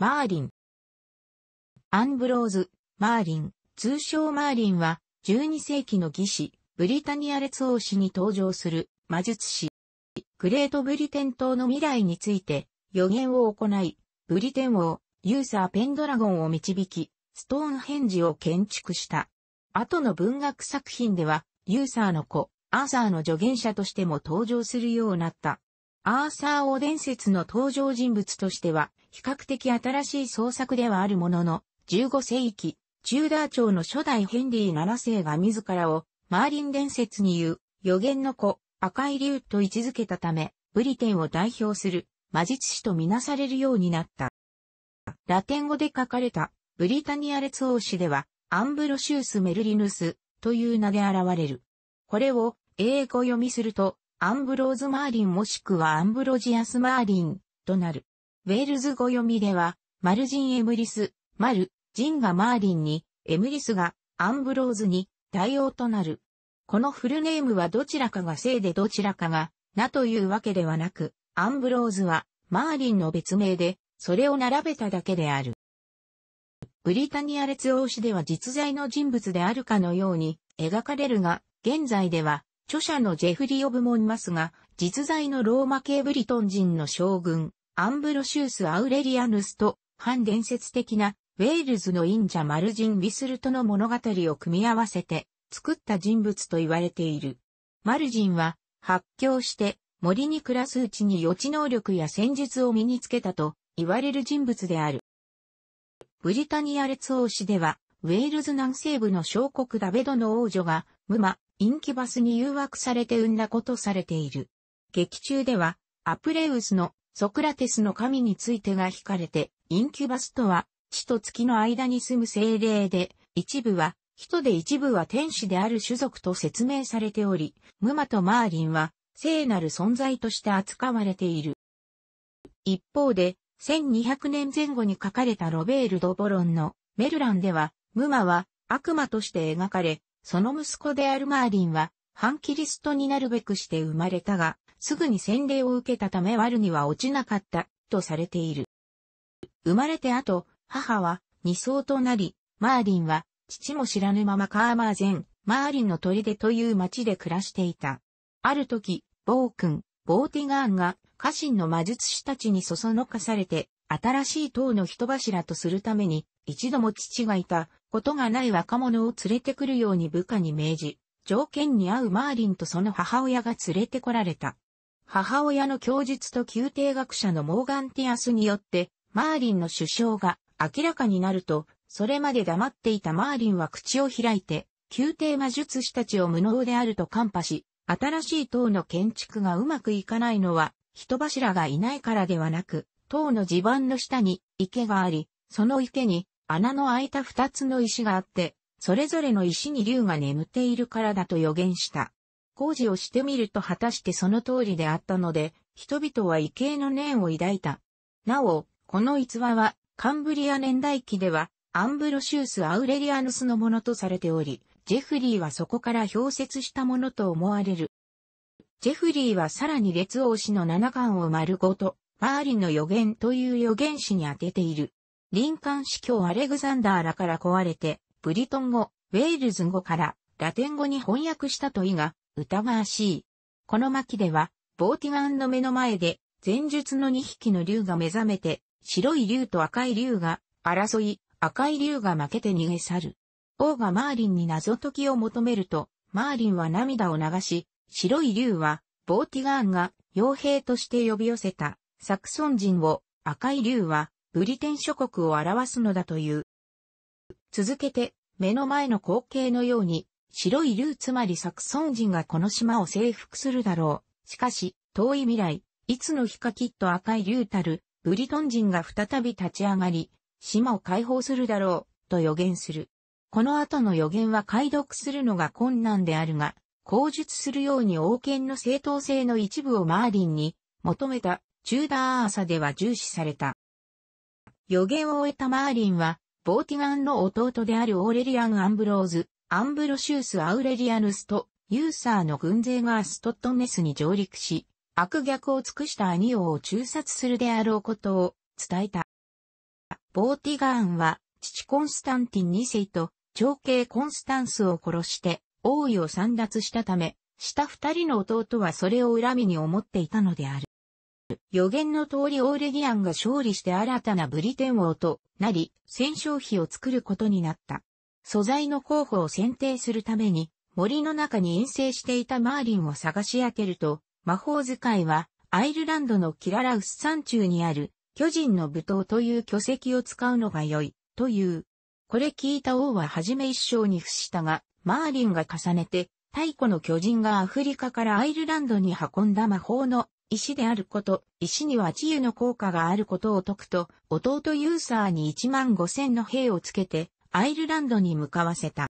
マーリン。アンブローズ、マーリン、通称マーリンは、12世紀の技師、ブリタニア列王氏に登場する魔術師。グレートブリテン島の未来について予言を行い、ブリテン王、ユーサー・ペンドラゴンを導き、ストーンヘンジを建築した。後の文学作品では、ユーサーの子、アーサーの助言者としても登場するようになった。アーサー・王伝説の登場人物としては、比較的新しい創作ではあるものの、15世紀、チューダー朝の初代ヘンリー7世が自らを、マーリン伝説に言う、予言の子、赤い竜と位置づけたため、ブリテンを代表する魔術師とみなされるようになった。ラテン語で書かれたブリタニア列王史ではアンブロシウス・メルリヌスという名で現れる。これを英語読みするとアンブローズ・マーリンもしくはアンブロジアス・マーリンとなる。ウェールズ語読みでは、マルジン・エムリス、マル、ジンがマーリンに、エムリスがアンブローズに対応となる。このフルネームはどちらかが姓でどちらかが、なというわけではなく、アンブローズはマーリンの別名で、それを並べただけである。ブリタニア列王史では実在の人物であるかのように描かれるが、現在では著者のジェフリー・オブ・モンマスが、実在のローマ系ブリトン人の将軍、アンブロシュース・アウレリアヌスと、反伝説的な、ウェールズの忍者マルジン・ウィスルとの物語を組み合わせて、作った人物と言われている。マルジンは、発狂して、森に暮らすうちに予知能力や戦術を身につけたと言われる人物である。ブリタニア列王市では、ウェールズ南西部の小国ダベドの王女が、ムマ、インキュバスに誘惑されて産んだことされている。劇中では、アプレウスのソクラテスの神についてが惹かれて、インキュバスとは、地と月の間に住む精霊で、一部は、人で一部は天使である種族と説明されており、ムマとマーリンは、聖なる存在として扱われている。一方で、1200年前後に書かれたロベール・ド・ボロンのメルランでは、ムマは悪魔として描かれ、その息子であるマーリンは、反キリストになるべくして生まれたが、すぐに洗礼を受けたため悪には落ちなかった、とされている。生まれて後、母は二層となり、マーリンは、父も知らぬままカーマーゼン、マーリンの砦という町で暮らしていた。ある時、ボー君、ボーティガーンが、家臣の魔術師たちにそそのかされて、新しい党の人柱とするために、一度も父がいたことがない若者を連れてくるように部下に命じ、条件に合うマーリンとその母親が連れてこられた。母親の供述と宮廷学者のモーガン・ティアスによって、マーリンの首相が明らかになると、それまで黙っていたマーリンは口を開いて、宮廷魔術師たちを無能であると看破し、新しい塔の建築がうまくいかないのは、人柱がいないからではなく、塔の地盤の下に池があり、その池に穴の開いた二つの石があって、それぞれの石に竜が眠っているからだと予言した。工事をしてみると果たしてその通りであったので、人々は池への念を抱いた。なお、この逸話は、カンブリア年代記では、アンブロシウス・アウレリアヌスのものとされており、ジェフリーはそこから氷説したものと思われる。ジェフリーはさらに列王氏の七冠を丸ごと、マーリンの予言という予言詞に当てている。林間司教アレグザンダーらから壊れて、ブリトン語、ウェールズ語からラテン語に翻訳したといが、疑わしい。この巻では、ボーティガンの目の前で、前述の2匹の竜が目覚めて、白い竜と赤い竜が争い、赤い竜が負けて逃げ去る。王がマーリンに謎解きを求めると、マーリンは涙を流し、白い竜は、ボーティガーンが傭兵として呼び寄せたサクソン人を赤い竜はブリテン諸国を表すのだという。続けて目の前の光景のように白い竜つまりサクソン人がこの島を征服するだろう。しかし遠い未来、いつの日かきっと赤い竜たるブリトン人が再び立ち上がり、島を解放するだろうと予言する。この後の予言は解読するのが困難であるが、口述するように王権の正当性の一部をマーリンに求めたチューダーアーサでは重視された。予言を終えたマーリンは、ボーティガンの弟であるオーレリアン・アンブローズ、アンブロシュース・アウレリアヌスと、ユーサーの軍勢がストットネスに上陸し、悪逆を尽くした兄王を中殺するであろうことを伝えた。ボーティガーンは、父コンスタンティン2世と、長兄コンスタンスを殺して、王位を散奪したため、下二人の弟はそれを恨みに思っていたのである。予言の通りオーレギアンが勝利して新たなブリテン王となり、戦勝費を作ることになった。素材の候補を選定するために、森の中に遠征していたマーリンを探し当てると、魔法使いは、アイルランドのキララウス山中にある、巨人の舞踏という巨石を使うのが良い、という。これ聞いた王は初め一生に伏したが、マーリンが重ねて、太古の巨人がアフリカからアイルランドに運んだ魔法の石であること、石には治癒の効果があることを説くと、弟ユーサーに1万5千の兵をつけて、アイルランドに向かわせた。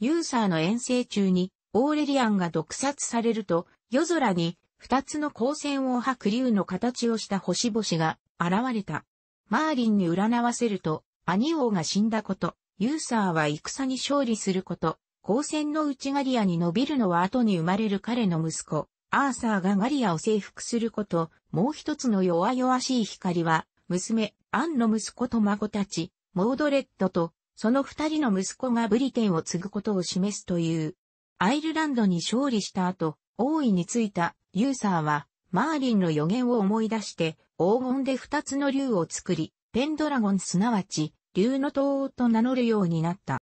ユーサーの遠征中に、オーレリアンが毒殺されると、夜空に、二つの光線を吐く竜の形をした星々が現れた。マーリンに占わせると、兄王が死んだこと、ユーサーは戦に勝利すること、光線の内刈り屋に伸びるのは後に生まれる彼の息子、アーサーがマリアを征服すること、もう一つの弱々しい光は、娘、アンの息子と孫たち、モードレッドと、その二人の息子がブリテンを継ぐことを示すという。アイルランドに勝利した後、王位についたユーサーは、マーリンの予言を思い出して、黄金で二つの竜を作り、ペンドラゴンすなわち、竜の塔王と名乗るようになった。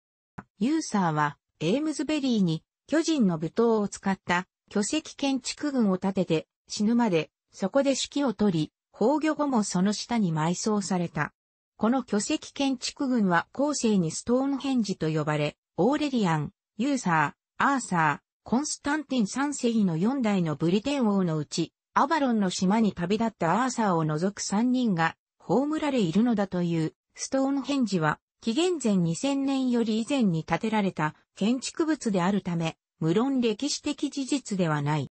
ユーサーは、エームズベリーに、巨人の舞踏を使った巨石建築群を建てて、死ぬまで、そこで指揮を取り、崩御後もその下に埋葬された。この巨石建築群は後世にストーンヘンジと呼ばれ、オーレリアン、ユーサー、アーサー、コンスタンティン3世の4代のブリテン王のうち、アバロンの島に旅立ったアーサーを除く3人が葬られいるのだという、ストーンヘンジは、紀元前2000年より以前に建てられた建築物であるため、無論歴史的事実ではない。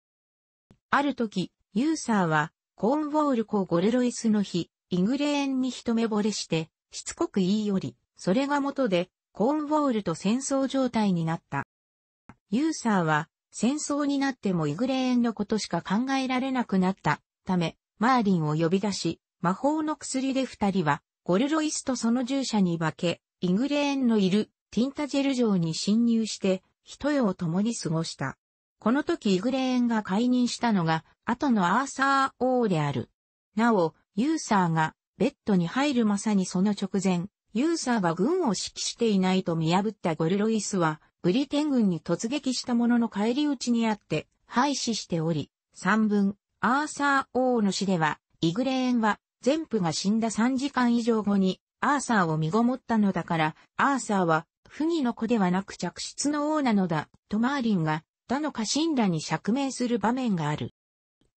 ある時、ユーサーは、コーンウォール公ゴルロイスの日、イグレーンに一目惚れして、しつこく言いより、それが元で、コーンウォールと戦争状態になった。ユーサーは、戦争になってもイグレーンのことしか考えられなくなったため、マーリンを呼び出し、魔法の薬で二人は、ゴルロイスとその従者に化け、イグレーンのいるティンタジェル城に侵入して、一夜を共に過ごした。この時イグレーンが解任したのが、後のアーサー王である。なお、ユーサーがベッドに入るまさにその直前、ユーサーは軍を指揮していないと見破ったゴルロイスは、ブリテン軍に突撃したものの帰り討ちにあって、廃止しており、三分、アーサー王の死では、イグレーンは、全部が死んだ3時間以上後に、アーサーを身ごもったのだから、アーサーは、不義の子ではなく着出の王なのだ、とマーリンが、他の家臣らに釈明する場面がある。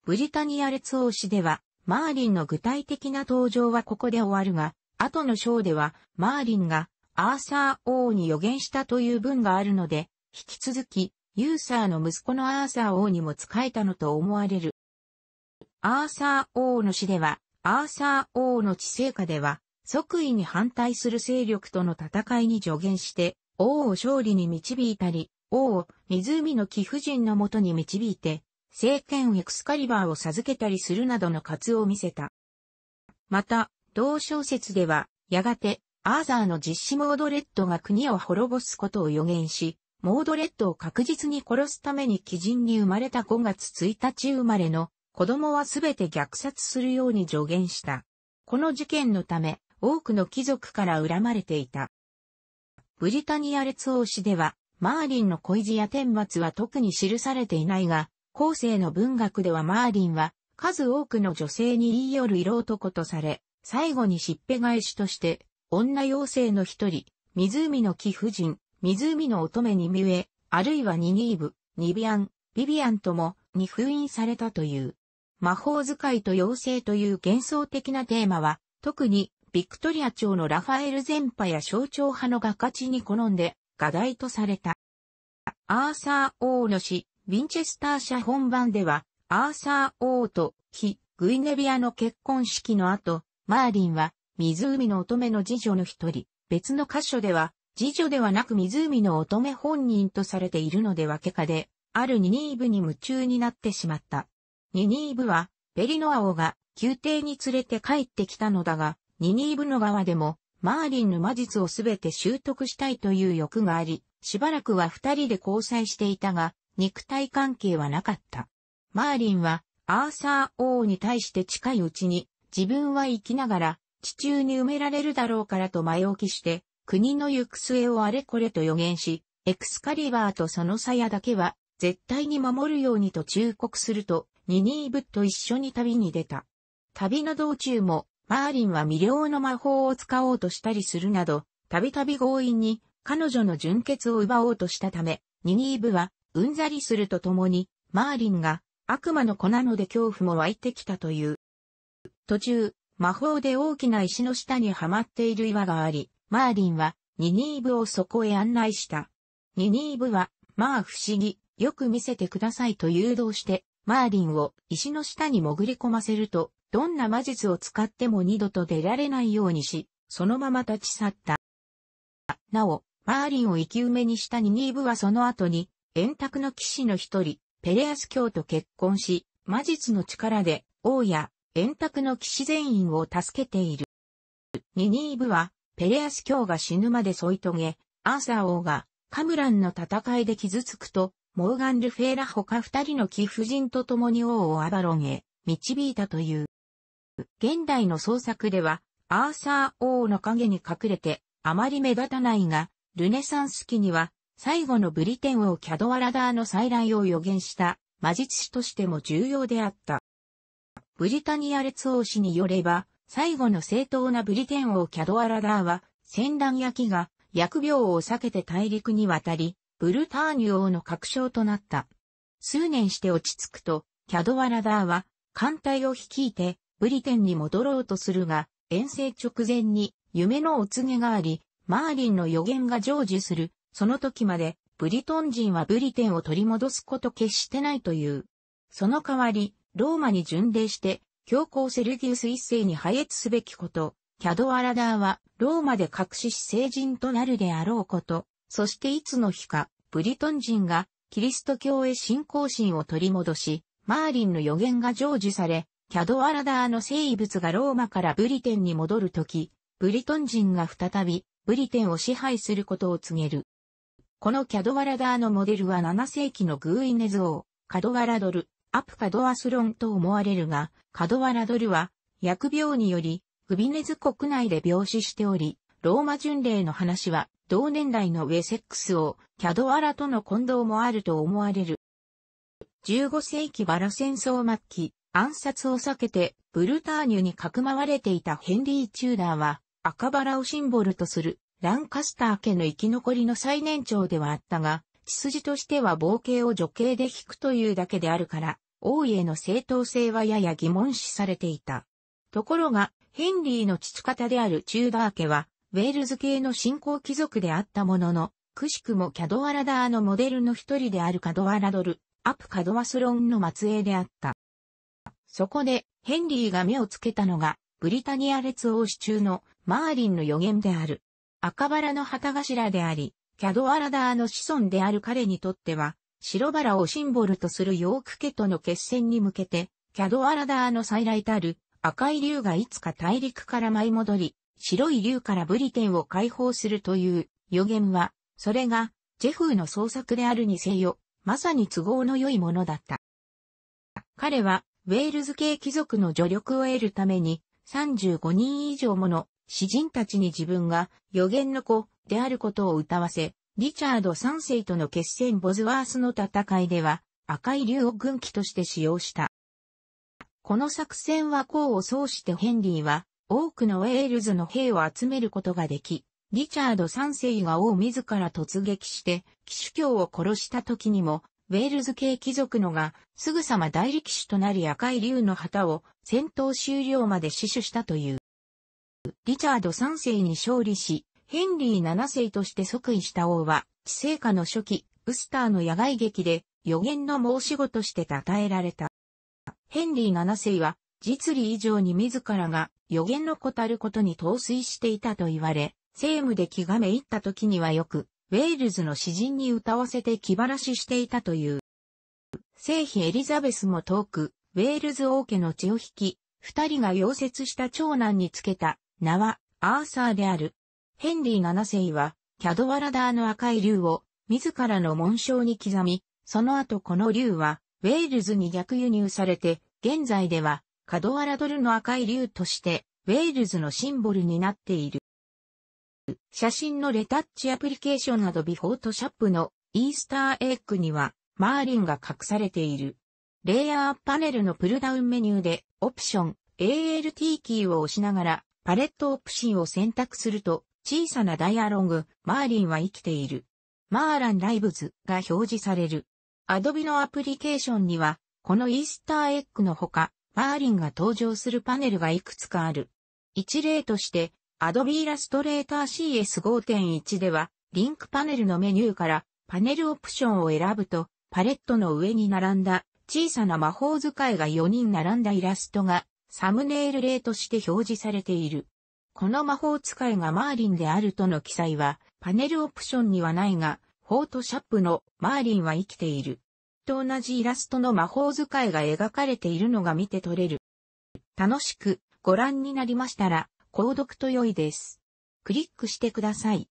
ブリタニア列王史では、マーリンの具体的な登場はここで終わるが、後の章では、マーリンが、アーサー王に予言したという文があるので、引き続き、ユーサーの息子のアーサー王にも仕えたのと思われる。アーサー王の死では、アーサー王の治世下では、即位に反対する勢力との戦いに助言して、王を勝利に導いたり、王を湖の貴婦人のもとに導いて、政権エクスカリバーを授けたりするなどの活を見せた。また、同小説では、やがて、アーザーの実施モードレッドが国を滅ぼすことを予言し、モードレッドを確実に殺すために基人に生まれた5月1日生まれの子供はすべて虐殺するように助言した。この事件のため、多くの貴族から恨まれていた。ブリタニア列王史では、マーリンの恋路や天罰は特に記されていないが、後世の文学ではマーリンは、数多くの女性に言い寄る色男とされ、最後にしっぺ返しとして、女妖精の一人、湖の貴婦人、湖の乙女に見え、あるいはニニーブ、ニビアン、ビビアンとも、に封印されたという。魔法使いと妖精という幻想的なテーマは、特にビクトリア朝のラファエル前派や象徴派の画家地に好んで、画題とされた。アーサー王の詩、ウィンチェスター社本番では、アーサー王と非グイネビアの結婚式の後、マーリンは湖の乙女の次女の一人、別の箇所では、次女ではなく湖の乙女本人とされているので分けかで、あるニニーブに夢中になってしまった。ニニーブは、ベリノア王が宮廷に連れて帰ってきたのだが、ニニーブの側でも、マーリンの魔術をすべて習得したいという欲があり、しばらくは二人で交際していたが、肉体関係はなかった。マーリンは、アーサー王に対して近いうちに、自分は生きながら、地中に埋められるだろうからと前置きして、国の行く末をあれこれと予言し、エクスカリバーとその鞘だけは、絶対に守るようにと忠告すると、ニニーブと一緒に旅に出た。旅の道中も、マーリンは未了の魔法を使おうとしたりするなど、たびたび強引に彼女の純血を奪おうとしたため、ニニーブはうんざりするとともに、マーリンが悪魔の子なので恐怖も湧いてきたという。途中、魔法で大きな石の下にはまっている岩があり、マーリンはニニーブをそこへ案内した。ニニーブは、まあ不思議、よく見せてくださいと誘導して、マーリンを石の下に潜り込ませると、どんな魔術を使っても二度と出られないようにし、そのまま立ち去った。なお、マーリンを生き埋めにしたニニーブはその後に、円卓の騎士の一人、ペレアス教と結婚し、魔術の力で、王や、円卓の騎士全員を助けている。ニニーブは、ペレアス教が死ぬまで添い遂げ、アーサー王が、カムランの戦いで傷つくと、モーガン・ルフェーラ他二人の貴婦人と共に王をアバロンへ、導いたという。現代の創作では、アーサー王の影に隠れて、あまり目立たないが、ルネサンス期には、最後のブリテン王キャドワラダーの再来を予言した魔術師としても重要であった。ブリタニア列王氏によれば、最後の正当なブリテン王キャドワラダーは、戦乱焼きが疫病を避けて大陸に渡り、ブルターニュ王の確証となった。数年して落ち着くと、キャドワラダーは、艦隊を率いて、ブリテンに戻ろうとするが、遠征直前に夢のお告げがあり、マーリンの予言が成就する、その時まで、ブリトン人はブリテンを取り戻すこと決してないという。その代わり、ローマに巡礼して、教皇セルギウス一世に配越すべきこと、キャド・アラダーは、ローマで隠しし聖人となるであろうこと、そしていつの日か、ブリトン人が、キリスト教へ信仰心を取り戻し、マーリンの予言が成就され、キャドワラダーの生物がローマからブリテンに戻るとき、ブリトン人が再びブリテンを支配することを告げる。このキャドワラダーのモデルは7世紀のグーイネズ王、カドワラドル、アプカドアスロンと思われるが、カドワラドルは疫病によりグビネズ国内で病死しており、ローマ巡礼の話は同年代のウェセックス王、キャドワラとの混同もあると思われる。15世紀バラ戦争末期、暗殺を避けてブルターニュにかくまわれていたヘンリー・チューダーは赤バラをシンボルとするランカスター家の生き残りの最年長ではあったが、血筋としては冒険を女系で引くというだけであるから、王位の正当性はやや疑問視されていた。ところが、ヘンリーの父方であるチューダー家は、ウェールズ系の信仰貴族であったものの、くしくもキャドワラダーのモデルの一人であるカドワラドル、アップカドワスロンの末裔であった。そこで、ヘンリーが目をつけたのが、ブリタニア列王市中のマーリンの予言である。赤バラの旗頭であり、キャドアラダーの子孫である彼にとっては、白バラをシンボルとするヨーク家との決戦に向けて、キャドアラダーの再来たる赤い竜がいつか大陸から舞い戻り、白い竜からブリテンを解放するという予言は、それがジェフーの創作であるにせよ、まさに都合の良いものだった。彼はウェールズ系貴族の助力を得るために、35人以上もの詩人たちに自分が予言の子であることを歌わせ、リチャード3世との決戦ボズワースの戦いでは赤い竜を軍旗として使用した。この作戦は功を奏してヘンリーは多くのウェールズの兵を集めることができ、リチャード3世が王自ら突撃して騎手教を殺した時にもウェールズ系貴族のが、すぐさま大力士となり赤い竜の旗を戦闘終了まで死守したという。リチャード3世に勝利し、ヘンリー7世として即位した王は、治世下の初期、ウスターの野外劇で予言の申し子として称えられた。ヘンリー7世は、実利以上に自らが予言のこたることに陶酔していたと言われ、政務で気がめいった時にはよく、ウェールズの詩人に歌わせて気晴らししていたという。聖妃エリザベスも遠く、ウェールズ王家の血を引き、二人が溶接した長男につけた名はアーサーである。ヘンリー七世は、キャドワラダーの赤い竜を自らの紋章に刻み、その後この竜はウェールズに逆輸入されて、現在ではカドワラドルの赤い竜としてウェールズのシンボルになっている。写真のレタッチアプリケーションなどビフォートシャップのイースターエッグにはマーリンが隠されている。レイヤーパネルのプルダウンメニューでオプション ALT キーを押しながらパレットオプシンを選択すると小さなダイアロングマーリンは生きている。マーランライブズが表示される。Adobe のアプリケーションにはこのイースターエッグのほかマーリンが登場するパネルがいくつかある。一例として Adobe Illustrator CS5.1 では、リンクパネルのメニューからパネルオプションを選ぶと、パレットの上に並んだ小さな魔法使いが4人並んだイラストがサムネイル例として表示されている。この魔法使いがマーリンであるとの記載はパネルオプションにはないが、フォートシャップのマーリンは生きている。と同じイラストの魔法使いが描かれているのが見て取れる。楽しくご覧になりましたら、購読と良いです。クリックしてください。